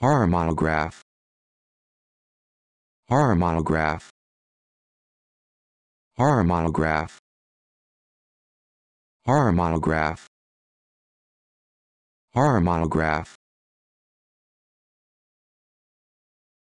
Horror monograph. Horror monograph. Horror monograph. Horror monograph. Horror monograph.